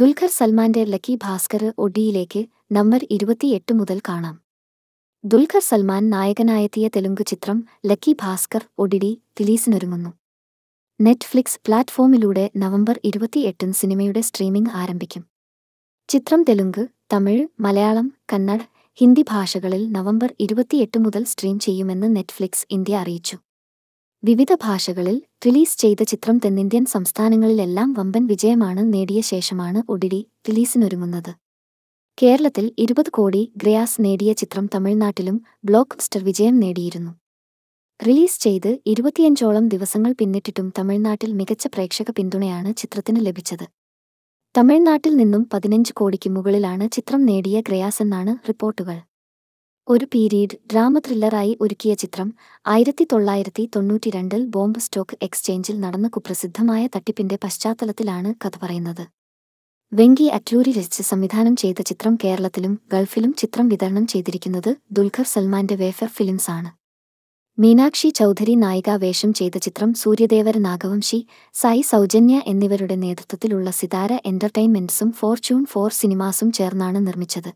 ദുൽഖർ സൽമാന്റെ lucky Bhaskar ഒഡിയിലേക്ക് number ഇരുപത്തിയെട്ട് മുതൽ കാണാം ദുൽഖർ സൽമാൻ നായകനായെത്തിയ തെലുങ്ക് ചിത്രം ലക്കി ഭാസ്കർ ഒഡിഡി റിലീസിനൊരുങ്ങുന്നു നെറ്റ്ഫ്ലിക്സ് പ്ലാറ്റ്ഫോമിലൂടെ നവംബർ ഇരുപത്തിയെട്ടിന് സിനിമയുടെ സ്ട്രീമിംഗ് ആരംഭിക്കും ചിത്രം തെലുങ്ക് തമിഴ് മലയാളം കന്നഡ ഹിന്ദി ഭാഷകളിൽ നവംബർ ഇരുപത്തിയെട്ട് മുതൽ സ്ട്രീം ചെയ്യുമെന്ന് നെറ്റ്ഫ്ലിക്സ് ഇന്ത്യ അറിയിച്ചു വിവിധ ഭാഷകളിൽ റിലീസ് ചെയ്ത ചിത്രം തെന്നിന്ത്യൻ സംസ്ഥാനങ്ങളിലെല്ലാം വമ്പൻ വിജയമാണ് നേടിയ ശേഷമാണ് ഒടിടി റിലീസിനൊരുങ്ങുന്നത് കേരളത്തിൽ ഇരുപത് കോടി ഗ്രയാസ് നേടിയ ചിത്രം തമിഴ്നാട്ടിലും ബ്ലോക്ക് ബസ്റ്റർ വിജയം നേടിയിരുന്നു റിലീസ് ചെയ്ത് ഇരുപത്തിയഞ്ചോളം ദിവസങ്ങൾ പിന്നിട്ടിട്ടും തമിഴ്നാട്ടിൽ മികച്ച പ്രേക്ഷക പിന്തുണയാണ് ചിത്രത്തിന് ലഭിച്ചത് തമിഴ്നാട്ടിൽ നിന്നും പതിനഞ്ച് കോടിക്ക് മുകളിലാണ് ചിത്രം നേടിയ ഗ്രയാസ് എന്നാണ് റിപ്പോർട്ടുകൾ ഒരു പീരീഡ് ഡ്രാമ ത്രില്ലറായി ഒരുക്കിയ ചിത്രം ആയിരത്തി തൊള്ളായിരത്തി തൊണ്ണൂറ്റിരണ്ടിൽ ബോംബ് സ്റ്റോക്ക് എക്സ്ചേഞ്ചിൽ നടന്ന കുപ്രസിദ്ധമായ തട്ടിപ്പിന്റെ പശ്ചാത്തലത്തിലാണ് കഥ പറയുന്നത് വെങ്കി അറ്റൂരി രചിച്ച് സംവിധാനം ചെയ്ത ചിത്രം കേരളത്തിലും ഗൾഫിലും ചിത്രം വിതരണം ചെയ്തിരിക്കുന്നത് ദുൽഖർ സൽമാന്റെ വേഫർ ഫിലിംസ് ആണ് മീനാക്ഷി ചൗധരി നായിക വേഷം ചെയ്ത ചിത്രം സൂര്യദേവര നാഗവംശി സായി സൗജന്യ എന്നിവരുടെ നേതൃത്വത്തിലുള്ള സിതാര എന്റർടൈൻമെന്റ്സും ഫോർച്യൂൺ ഫോർ സിനിമാസും ചേർന്നാണ് നിർമ്മിച്ചത്